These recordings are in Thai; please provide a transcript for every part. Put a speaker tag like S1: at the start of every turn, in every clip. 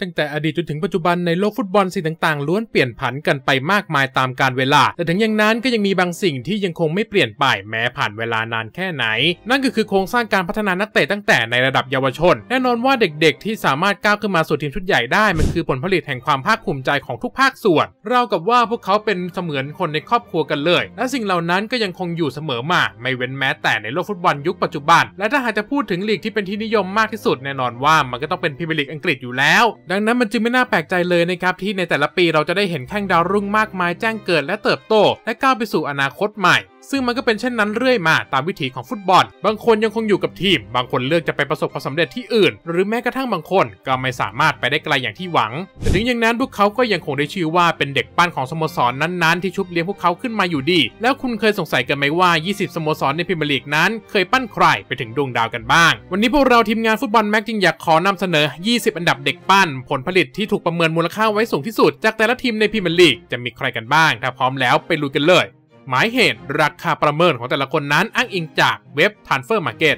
S1: ตั้งแต่อดีตจนถึงปัจจุบันในโลกฟุตบอล สิ่งต่างๆ ล้วนเปลี่ยนผันกันไปมากมายตามกาลเวลา แต่ถึงอย่างนั้นก็ยังมีบางสิ่งที่ยังคงไม่เปลี่ยนไปแม้ผ่านเวลานานแค่ไหน นั่นก็คือโครงสร้างการพัฒนานักเตะตั้งแต่ในระดับเยาวชน แน่นอนว่าเด็กๆ ที่สามารถก้าวขึ้นมาสู่ทีมชุดใหญ่ได้ มันคือผลผลิตแห่งความภาคภูมิใจของทุกภาคส่วนเรากับว่าพวกเขาเป็นเสมือนคนในครอบครัวกันเลย และสิ่งเหล่านั้นก็ยังคงอยู่เสมอมาไม่เว้นแม้ แต่ในโลกฟุตบอลยุคปัจจุบัน และถ้าหากจะพูดถึงลีกที่เป็นที่นิยมมากที่สุดแน่นอนว่ามันก็ต้องเป็นพรีเมียร์ลีกอังกฤษอยู่แล้วดังนั้นมันจึงไม่น่าแปลกใจเลยนะครับ ที่ในแต่ละปีเราจะได้เห็นแข้งดาวรุ่งมากมาย แจ้งเกิดและเติบโตและก้าวไปสู่อนาคตใหม่ซึ่งมันก็เป็นเช่นนั้นเรื่อยมาตามวิถีของฟุตบอล บางคนยังคงอยู่กับทีม บางคนเลือกจะไปประสบความสำเร็จที่อื่น หรือแม้กระทั่งบางคนก็ไม่สามารถไปได้ไกลอย่างที่หวังแต่ถึงอย่างนั้นพวกเขาก็ยังคงได้ชื่อว่าเป็นเด็กปั้นของสโมสรนนั้นๆที่ชุบเลี้ยงพวกเขาขึ้นมาอยู่ดี แล้วคุณเคยสงสัยกันไหมว่า 20 สโมสรในพรีเมียร์ลีกนั้นเคยปั้นใครไปถึงดวงดาวกันบ้าง วันนี้พวกเราทีมงานฟุตบอลแม็กจึงอยากขอนำเสนอ 20 อันดับเด็กปั้นผลผลิตที่ถูกประเมินมูลค่าไว้สูงที่สุด จากแต่ละทีมในพรีเมียร์ลีกจะมีใครกันบ้าง ถ้าพร้อมแล้วไปลุยกันเลยหมายเหตุราคาประเมินของแต่ละคนนั้นอ้างอิงจากเว็บ Transfer Market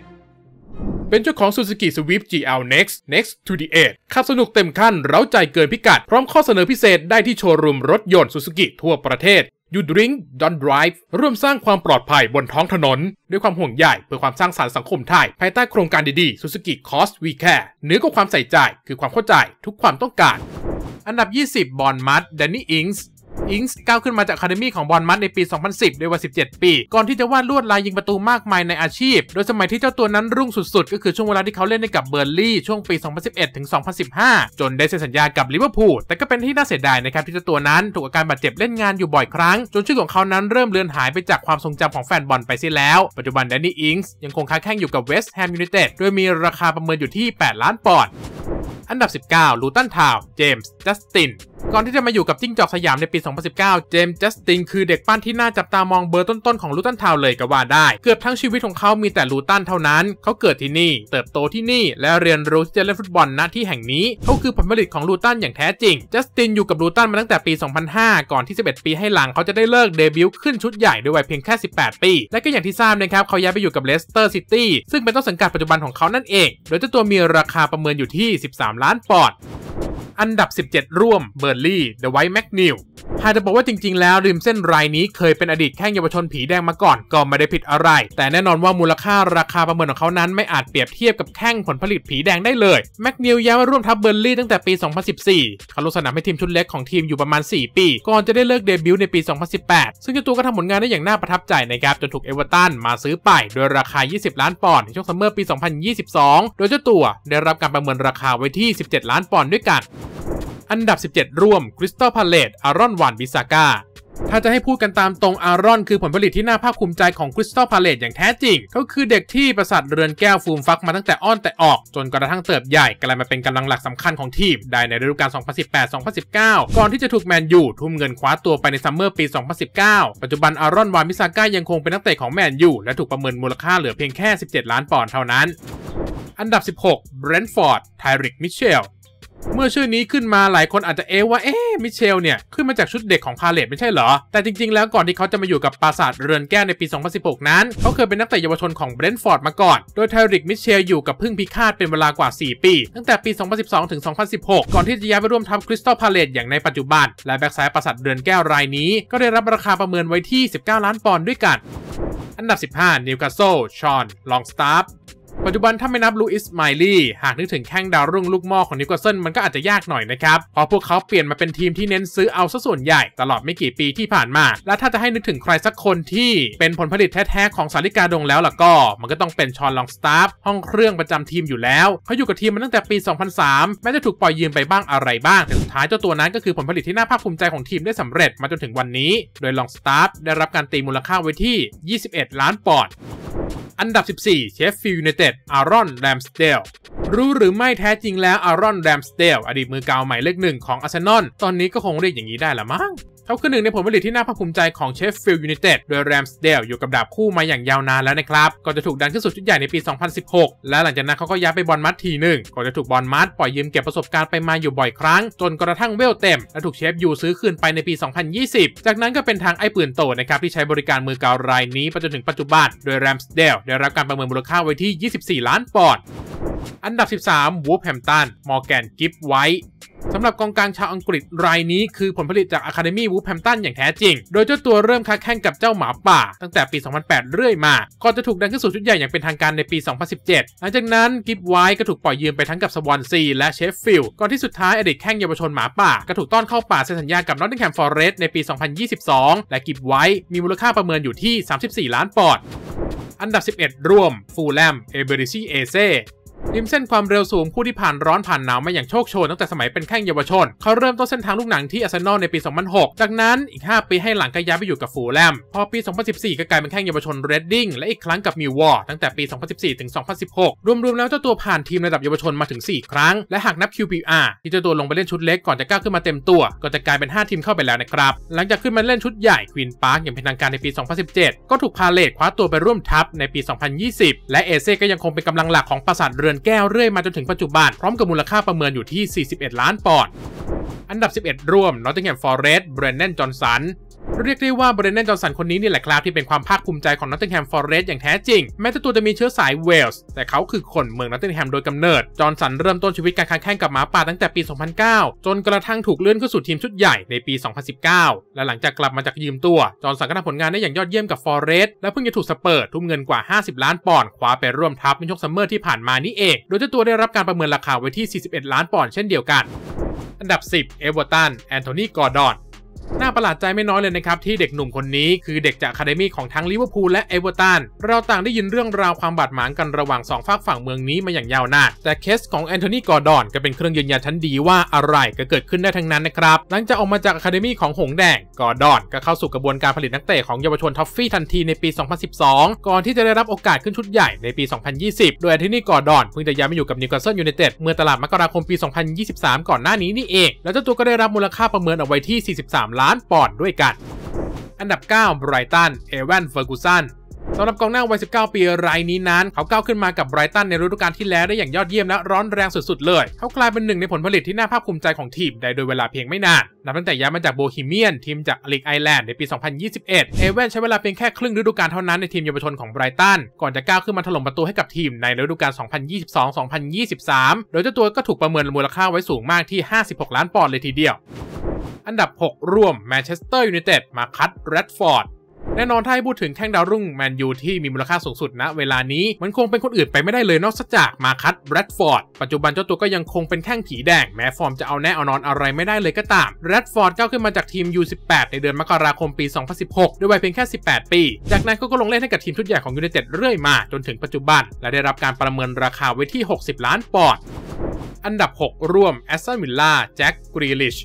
S1: เป็นเจ้าของ Suzuki Swift GL Next Next to the e d g ขับสนุกเต็มขั้นเร้าใจเกินพิกัดพร้อมข้อเสนอพิเศษ ได้ที่โชว์รูมรถยนต์ Suzuki ทั่วประเทศ You Drink Don't Drive ร่วมสร้างความปลอดภัยบนท้องถนน ด้วยความห่วงใยเพื่อความสร้างสารรค์สังคมไทยภายใต้โครงการดีๆ Suzuki Cost We Care เหนือกว่าความใส่ใจคือความเข้าใจทุกความต้องการ อันดับ 20บอนมัดแดนนี่อิงส์อิงส์ก้าวขึ้นมาจากคาเดมี่ของบอลมัดในปี 2010 ด้วยวัย17 ปี ก่อนที่จะวาดลวดลายยิงประตูมากมายในอาชีพ โดยสมัยที่เจ้าตัวนั้นรุ่งสุด ๆ ก็คือช่วงเวลาที่เขาเล่นในกับเบอร์ลี่ช่วงปี 2011 ถึง 2015 จนได้เซ็นสัญญากับลิเวอร์พูล แต่ก็เป็นที่น่าเสียดายนะครับที่เจ้าตัวนั้น ถูกอาการบาดเจ็บเล่นงานอยู่บ่อยครั้ง จนชื่อของเขานั้นเริ่มเลือนหายไปจากความทรงจำของแฟนบอลไปเสียแล้ว ปัจจุบันแดนนี่อิงส์ยังคงค้าแข่งอยู่กับเวสต์แฮมยูไนเต็ด โดยมีราคาประเมินอยู่ที่ 8 ล้านปอนด์อันดับ 19ลูตันทาวเจมส์จัสตินก่อนที่จะมาอยู่กับจิ้งจอกสยามในปี 2019 เจมส์จัสติน คือเด็กปั้นที่น่าจับตามองเบอร์ต้น ๆ ของลูตันทาวเลยก็ว่าได้ เกือบทั้งชีวิตของเขามีแต่ลูตันเท่านั้น เขาเกิดที่นี่ เติบโตที่นี่ และเรียนรู้ที่จะเล่นฟุตบอลณที่แห่งนี้ เขาคือผลผลิตของลูตันอย่างแท้จริง จัสตินอยู่กับลูตันมาตั้งแต่ปี 2005 ก่อนที่ 11 ปี ให้หลังเขาจะได้เลิกเดบิวต์ขึ้นชุดใหญ่ด้วยวัยเพียงแค่ 18 ปี และก็อย่างที่ทราบนะครับ เขาย้ายไปอยู่กับเลสเตอร์ซิตี้ซึ่งเป็นต้นสังกัดปัจจุบันของเขานั่นเองโดยเจ้าตัวมีราคาประเมินอยู่ที่ 13 ล้านปอนด์อันดับ 17 ร่วมเบอร์ลี่เดอะไวท์แมกนิลหากจะบอกว่าจริง ๆ แล้วริมเส้นราย นี้เคยเป็นอดีตแข้งเยาวชนผีแดงมาก่อนก็ไม่ได้ผิดอะไร แต่แน่นอนว่ามูลค่าราคาประเมินของเขานั้นไม่อาจเปรียบเทียบกับแข้งผลผลิตผีแดงได้เลย แม็กนิวย้ายมาร่วมทัพเบอร์ลี่ตั้งแต่ปี 2014เขาลงสนามให้ทีมชุดเล็กของทีมอยู่ประมาณ 4 ปีก่อนจะได้เลิกเดบิวต์ในปี2018 ซึ่งเจ้าตัวก็ทำผลงานได้อย่างน่าประทับใจนะครับจนถูกเอเวอร์ตันมาซื้อไปโดยราคา 20 ล้านปอนด์ในช่วงซัมเมอร์ปี 2022 โดยเจ้าตัวได้รับการประเมินราคาไว้ที่ 17 ล้านปอนด์ด้วยกันอันดับ 17 ร่วมคริสตัลพาเลตอารอนวานบิซาก้าถ้าจะให้พูดกันตามตรงอารอน คือผลผลิตที่น่าภาคภูมิใจของคริสตัลพาเลตอย่างแท้จริงเขาคือเด็กที่ประสาทเรือนแก้วฟูมฟักมาตั้งแต่อ้อนแต่ออกจนกระทั่งเติบใหญ่กลายมาเป็นกำลังหลักสำคัญของทีมได้ในฤดูกาล2018-2019 ก่อนที่จะถูกแมนยูทุ่มเงินคว้าตัวไปในซัมเมอร์ปี2019ปัจจุบันอารอนวานมิซาก้ายังคงเป็นนักเตะของแมนยูและถูกประเมินมูลค่าเหลือเพียงแค่ 17 ล้านปอนด์เท่านั้น อันดับ 16เบรนท์ฟอร์ดไทริกมิเชลเมื่อชื่อนี้ขึ้นมาหลายคนอาจจะเอว่า เอ๊มิเชลเนี่ย ขึ้นมาจากชุดเด็กของพาเลตไม่ใช่เหรอแต่จริง ๆแล้วก่อนที่เขาจะมาอยู่กับปราสาทเรือนแก้วในปี 2016 นั้น เขาเคยเป็นนักเตะเยาวชนของเบรนท์ฟอร์ดมาก่อน โดยไทริกมิเชลอยู่กับพึ่งพิฆาตเป็นเวลากว่า 4 ปี ตั้งแต่ปี 2012 ถึง 2016 ก่อนที่จะย้ายไปร่วมทำคริสตัลพาเลตอย่างในปัจจุบันและแบ็กซ้ายปราสาทเรือนแก้วรายนี้ก็ได้รับราคาประเมินไว้ที่ 19 ล้านปอนด์ด้วยกัน อันดับ 15 นิวคาสเซิลชอน ลองสตาร์ปัจจุบันถ้าไม่นับลูอิสไมลี่หากนึกถึงแข้งดาวรุ่งลูกหม้อของนิวคาสเซิลมันก็อาจจะยากหน่อยนะครับเพราะพวกเขาเปลี่ยนมาเป็นทีมที่เน้นซื้อเอาซะส่วนใหญ่ตลอดไม่กี่ปีที่ผ่านมา และถ้าจะให้นึกถึงใครสักคนที่เป็นผลผลิตแท้ๆ ของสาริกาดงแล้วล่ะก็ มันก็ต้องเป็นชอนลองสตาฟห้องเครื่องประจำทีมอยู่แล้วเขาอยู่กับทีมมาตั้งแต่ปี 2003แม้จะถูกปล่อยยืมไปบ้างอะไรบ้างแต่สุดท้ายเจ้าตัวนั้นก็คือผลผลิตที่น่าภาคภูมิใจของทีมได้สำเร็จมาจนถึงวันนี้ โดยลองสตาฟได้รับการตีมูลค่าไว้ที่ 21 ล้านปอนด์อันดับ 14 เชฟฟิลด์ยูไนเต็ด อารอน แรมสเตลรู้หรือไม่แท้จริงแล้วอารอน แรมสเตลอดีตมือกาวหม่เลขหนึ่งของอาร์เซนอลตอนนี้ก็คงเรียกอย่างนี้ได้ละมั้งเขาคือหนึ่งในผลผลิตที่น่าภาคภูมิใจของเชฟฟิลด์ยูไนเต็ดโดยแรมสเดลอยู่กับดาบคู่มาอย่างยาวนานแล้วนะครับก่อนจะถูกดันขึ้นสู่ชุดใหญ่ในปี 2016 และหลังจากนั้นเขาก็ย้ายไปบอลมัดทีหนึ่งก่อนจะถูกบอลมัดปล่อยยืมเก็บประสบการณ์ไปมาอยู่บ่อยครั้ง จนกระทั่งเวลเต็มและถูกเชฟยูซื้อคืนไปในปี 2020 จากนั้นก็เป็นทางไอ้ปืนโตนะครับที่ใช้บริการมือเก่าราย นี้ไปจนถึงปัจจุบันโดยแรมสเดลได้รับการประเมินมูลค่าไว้ที่ 24 ล้านปอนด์อันดับ 13วูฟแฮมตันมอร์แกนกิฟไวท์สำหรับกองกลางชาวอังกฤษรายนี้คือผลผลิตจากอะคาเดมี่วูแฮมตันอย่างแท้จริง โดยเจ้าตัวเริ่มค้าแข่งกับเจ้าหมาป่า ตั้งแต่ปี 2008 เรื่อยมา ก่อนจะถูกดันขึ้นสู่ชุดใหญ่อย่างเป็นทางการในปี 2017 หลังจากนั้นกิฟไวท์ก็ถูกปล่อยยืมไปทั้งกับสวอนซีและเชฟฟิลด์ ก่อนที่สุดท้ายอดีตแข้งเยาวชนหมาป่า ก็ถูกต้อนเข้าป่าเซ็นสัญญากับนอตติงแฮมฟอร์เรสต์ในปี 2022 และกิฟไวท์มีมูลค่าประเมินอยู่ที่ 34 ล้านปอนด์ อันดับ 11 ร่วมฟูลแลมเอเบริซีเอเซริมเส้นความเร็วสูง ผู้ที่ผ่านร้อนผ่านหนาวมาอย่างโชคโชนตั้งแต่สมัยเป็นแข้งเยาวชน เขาเริ่มต้นเส้นทางลูกหนังที่อาร์เซนอลในปี 2006 จากนั้นอีก 5 ปีให้หลังก็ย้ายไปอยู่กับฟูลแลมพอปี 2014 ก็กลายเป็นแข้งเยาวชนเรดดิ้งและอีกครั้งกับมิววอร์ตั้งแต่ปี 2014 ถึง 2016 รวมๆแล้วเจ้าตัวผ่านทีมระดับเยาวชนมาถึง 4 ครั้ง และหากนับ QPR ที่เจ้าตัวลงไปเล่นชุดเล็กก่อนจะก้าวขึ้นมาเต็มตัวก็จะกลายเป็น 5 ทีมเข้าไปแล้วนะครับหลังจากขึ้นมาเล่นชุดใหญ่ควีนปาร์คอย่างเป็นทางการในปี 2017 ก็ถูกพาเลคว้าตัวไปร่วมทัพในปี 2020 และเอเซ่ก็ยังคงเป็นกำลังหลักของปราสาทเรือนันแก้วเรื่อยมาจนถึงปัจจุบันพร้อมกับมูลค่าประเมินอยู่ที่ 41 ล้านปอนด์อันดับ 11 ร่วม นอ t t i n g h a ฟอร์เรสต์เบรนแนนจอ s ์นสันเรียกได้ว่าเบรนแนนจอห์นสันคนนี้นี่แหละครับที่เป็นความภาคภูมิใจของนอตติงแฮมฟอร์เรสต์อย่างแท้จริง แม้จ่ตัวจะมีเชื้อสายเวลส์แต่เขาคือคนเมืองนอตติงแฮมโดยกำเนิดจอห์นสันเริ่มต้นชีวิตการค้าแข่งกับหมาป่าตั้งแต่ปี 2009 จนกระทั่งถูกเลื่อนเข้าสู่ทีมชุดใหญ่ในปี 2019 และหลังจากกลับมาจากยืมตัวจอห์นสันก็ทำผลงานได้อย่างยอดเยี่ยมกับฟอร์เรสต์และเพิ่งจะถูกสเปิร์ทุ่มเงินกว่า 50 ล้านปอนด์คว้าไปร่วมทัพในช่วงซัมเมอร์ที่ผ่านมานี้เองโดยเจ้าตัวได้รับการประเมินราคาไว้ที่41ล้านปอนด์เช่นเดียวกันอันดับ 10เอเวอร์ตันแอนโทนีกอร์ดอนน่าประหลาดใจไม่น้อยเลยนะครับที่เด็กหนุ่มคนนี้คือเด็กจากคาเดมี่ของทั้งลิเวอร์พูลและเอเวอร์ตันเราต่างได้ยินเรื่องราวความบาดหมางกันระหว่าง 2ฝากฝั่งเมืองนี้มาอย่างยาวนานแต่เคสของแอนโทนีกอร์ดอนก็เป็นเครื่องยืนยันชั้นดีว่าอะไรก็เกิดขึ้นได้ทั้งนั้นนะครับหลังจากออกมาจากคาเดมี่ของหงแดงกอร์ดอนก็เข้าสู่กระบวนการผลิตนักเตะของเยาวชนท็อฟฟี่ทันทีในปี 2012 ก่อนที่จะได้รับโอกาสขึ้นชุดใหญ่ในปี 2020 โดยแอนโทนีกอร์ดอนเพิ่งจะย้ายมาอยู่กับนิวคาสเซิลยูไนเต็ดเมื่อตลาดมกราคมปี 2023 ก่อนหน้านี้นี่เองแล้วเจ้าตัวก็ได้รับมูลค่าประเมินเอาไว้ที่43ล้นานปอดด้วยกัน อันดับ9ไบรตัน เอเวนเฟอร์กูสันสำหรับกองหน้าวัย 19 ปีรายนี้นั้น เขาก้าวขึ้นมากับไบรตันในฤดูกาลที่แล้วได้อย่างยอดเยี่ยมและร้อนแรงสุดๆเลย เขากลายเป็นหนึ่งในผลผลิตที่น่าภาคภูมิใจของทีม ได้โดยเวลาเพียงไม่นาน นับตั้งแต่ย้ายมาจากโบฮีเมียน ทีมจากลีกไอแลนด์ในปี2021เอเวนใช้เวลาเพียงแค่ครึ่งฤดูกาลเท่านั้นในทีมเยาวชนของไบรตันก่อนจะก้าวขึ้นมาถล่มประตูให้กับทีมในฤดูกาล2022-2023โดยเจ้าตัวก็ถูกประเมินมูลค่าไว้สูงมากที่ 56 ล้านปอนด์เลยทีเดียวอันดับ 6ร่วมแมนเชสเตอร์ยูไนเต็ดมาคัดแรดฟอร์ดแน่นอนถ้าให้พูดถึงแข้งดาวรุ่งแมนยูที่มีมูลค่าสูงสุดณเวลานี้มันคงเป็นคนอื่นไปไม่ได้เลยนอกจากมาคัตแรดฟอร์ดปัจจุบันเจ้าตัวก็ยังคงเป็นแข้งผีแดงแม้ฟอร์มจะเอาแน่เอานอนอะไรไม่ได้เลยก็ตามแรดฟอร์ดก้าวขึ้นมาจากทีม U18 ในเดือนมกราคมปี 2016 ด้วยวัยเพียงแค่ 18 ปี จากนั้นก็ลงเล่นให้กับทีมชุดใหญ่ของยูไนเต็ดเรื่อยมาจนถึงปัจจุบัน และได้รับการประเมินราคาไว้ที่ 60 ล้านปอนด์อันดับ 6 ร่วมแอสตันวิลล่าแจ็คกรีลิช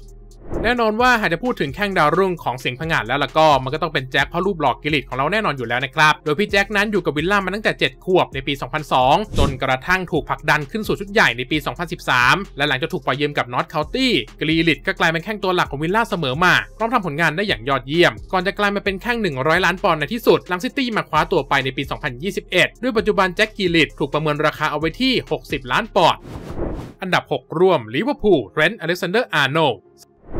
S1: แน่นอนว่าหากจะพูดถึงแข้งดาวรุ่งของเสียงพังงาดแล้วล่ะก็มันก็ต้องเป็นแจ็คเพราะรูปหลอกกิริตของเราแน่นอนอยู่แล้วนะครับ โดยพี่แจ็คนั้นอยู่กับวิลล่ามาตั้งแต่7ขวบในปี 2002 จนกระทั่งถูกผลักดันขึ้นสู่ชุดใหญ่ในปี 2013 และหลังจากถูกปล่อยยืมกับนอตเคานตี้กิริตก็กลายเป็นแข้งตัวหลักของวิลล่าเสมอมาพร้อมทำผลงานได้อย่างยอดเยี่ยมก่อนจะกลายมาเป็นแข้ง100 ล้านปอนด์ในที่สุดลังซิตี้มาคว้าตัวไปในปี 2021ด้วยปัจจุบันแจ็คกิริตถูกประเมินราคาเอาไว้ที่ 60 ล้านปอนด์อันดับ 6ร่วมลิเวอร์พูลเรนต์อเล็กซานเดอร์อาร์โน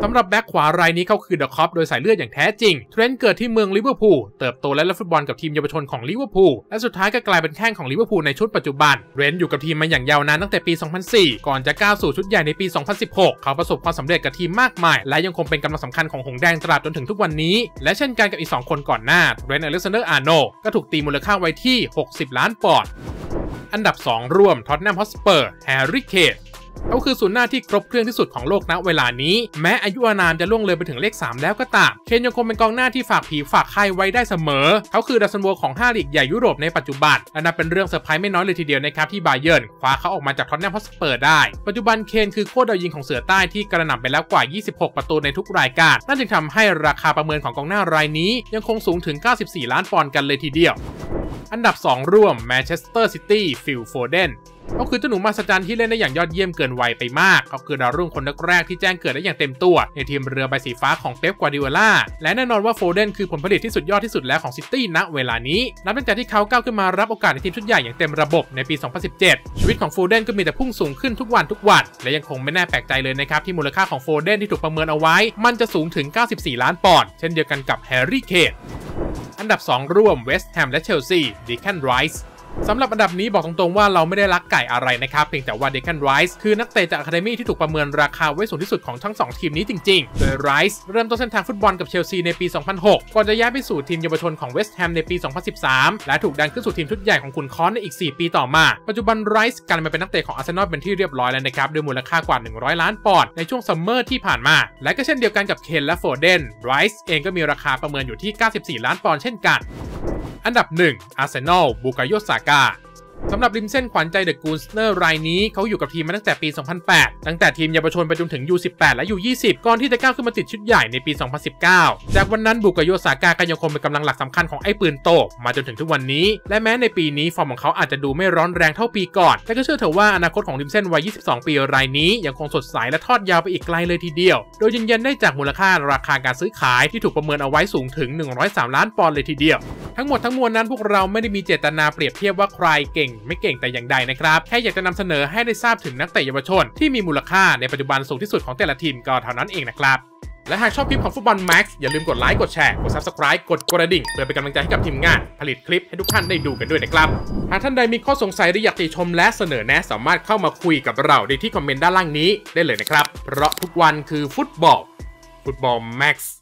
S1: สำหรับแบ็กขวารายนี้เขาคือเดอะคอปโดยสายเลือดอย่างแท้จริงเทรนต์เกิดที่เมืองลิเวอร์พูลเติบโตและเล่นฟุตบอลกับทีมเยาวชนของลิเวอร์พูลและสุดท้ายก็กลายเป็นแข้งของลิเวอร์พูลในชุดปัจจุบันเทรนต์อยู่กับทีมมาอย่างยาวนานตั้งแต่ปี 2004 ก่อนจะก้าวสู่ชุดใหญ่ในปี 2016 เขาประสบความสำเร็จกับทีมมากมาย และยังคงเป็นกำลังสำคัญของหงแดงตราบจนถึงทุกวันนี้ และเช่นกันกับอีก 2 คนก่อนหน้าเทรนต์อเล็กซานเดอร์อาร์โนก็ถูกตีมูลค่าไว้ที่ 60 ล้านปอนด์อันดับ 2 ร่วมท็อตแนมฮอสเปอร์ แฮร์รี่เคนเขาคือศูนย์หน้าที่ครบเครื่องที่สุดของโลกณเวลานี้ แม้อายุอานามจะล่วงเลยไปถึงเลข 3 แล้วก็ตามเคนยังคงเป็นกองหน้าที่ฝากผีฝากไข้ไว้ได้เสมอ เขาคือดัชนโวของ 5 ลีกใหญ่ยุโรปในปัจจุบันและนับเป็นเรื่องเซอร์ไพรส์ไม่น้อยเลยทีเดียวนะครับที่บาเยิร์นคว้าเขาออกมาจากท็อตแนมฮอสเปอร์ได้ปัจจุบันเคนคือโคตรดาวยิงของเสือใต้ที่กระหน่ำไปแล้วกว่า 26ประตูในทุกรายการ นั่นจึงทำให้ราคาประเมินของกองหน้ารายนี้ยังคงสูงถึง94ล้านปอนด์กันเลยทีเดียว อันดับ 2 ร่วมแมนเชสเตอร์ซิตี้ฟิลโฟเดนก็คือเจ้าหนูมาสจันที่เล่นได้อย่างยอดเยี่ยมเกินวัยไปมาก เขาคือดาวรุ่งคนแรกที่แจ้งเกิดได้อย่างเต็มตัว ในทีมเรือใบสีฟ้าของเป๊ปกัวดิโอล่า และแน่นอนว่าโฟเดน คือผลผลิตที่สุดยอดที่สุดแล้วของซิตี้ณเวลานี้ นับตั้งแต่ที่เขาก้าวขึ้นมารับโอกาสในทีมชุดใหญ่อย่างเต็มระบบในปี 2017 ชีวิตของโฟเดน ก็มีแต่พุ่งสูงขึ้นทุกวันทุกวัน และยังคงไม่แน่แปลกใจเลยนะครับที่มูลค่าของโฟเดนที่ถูกประเมินเอาไว้ มันจะสูงถึง 94 ล้านปอนด์ เช่นเดียวกันกับแฮร์รี่เคนอันดับ 2 ร่วมเวสต์แฮมและเชลซีดีแคนไรส์สำหรับอันดับนี้บอกตรงๆว่าเราไม่ได้รักไก่อะไรนะครับ เพียงแต่ว่าเดคันไรส์คือนักเตะจากอะคาเดมี่ที่ถูกประเมินราคาไว้สูงที่สุดของทั้ง 2 ทีมนี้จริงๆโดยไรส์เริ่มต้นเส้นทางฟุตบอลกับเชลซีในปี 2006 ก่อนจะย้ายไปสู่ทีมเยาวชนของเวสต์แฮมในปี 2013 และถูกดันขึ้นสู่ทีมชุดใหญ่ของคุณคอนในอีก 4 ปีต่อมาปัจจุบันไรส์กลายมาเป็นนักเตะของอาร์เซนอลเป็นที่เรียบร้อยแล้วนะครับด้วยมูลค่ากว่า 100 ล้านปอนด์ในช่วงซัมเมอร์ที่ผ่านมาและก็เช่นเดียวกันกับเคนและโฟเดนไรส์เองก็มีราคาประเมินอยู่ที่94ล้านปอนด์เช่นกันอันดับ1อาร์เซนอลบูกายโยสากาสำหรับริมเส้นขวัญใจเดอะกูนสเนอร์รายนี้ เขาอยู่กับทีมมาตั้งแต่ปี 2008 ตั้งแต่ทีมเยาวชนไปจนถึง U18 และ U20 ก่อนที่จะก้าวขึ้นมาติดชุดใหญ่ในปี 2019 จากวันนั้นบุกโยสากาก็ยังคงเป็นกำลังหลักสำคัญของไอ้ปืนโต มาจนถึงทุกวันนี้ และแม้ในปีนี้ฟอร์มของเขาอาจจะดูไม่ร้อนแรงเท่าปีก่อน แต่ก็เชื่อเถอะว่าอนาคตของริมเส้นวัย22 ปีรายนี้ยังคงสดใสและทอดยาวไปอีกไกลเลยทีเดียว โดยยืนยันได้จากมูลค่าราคาการซื้อขายที่ถูกประเมินเอาไว้สูงถึง 103 ล้านปอนด์เลยทีเดียวทั้งหมดทั้งมวลนั้นพวกเราไม่ได้มีเจตนาเปรียบเทียบว่าใครเก่งไม่เก่งแต่อย่างใดนะครับ แค่อยากจะนำเสนอให้ได้ทราบถึงนักเตะเยาวชนที่มีมูลค่าในปัจจุบันสูงที่สุดของแต่ละทีมก็เท่านั้นเองนะครับ และหากชอบคลิปของฟุตบอลแม็กซ์อย่าลืมกดไลค์กดแชร์กด Subscribe กดกระดิ่งเพื่อเป็นกำลังใจให้กับทีมงานผลิตคลิปให้ทุกท่านได้ดูกันด้วยนะครับหากท่านใดมีข้อสงสัยหรืออยากติชมและเสนอแนะ สามารถเข้ามาคุยกับเราได้ที่คอมเมนต์ด้านล่างนี้ได้เลยนะครับเพราะทุกวันคือฟุตบอลฟุตบอลแม็กซ์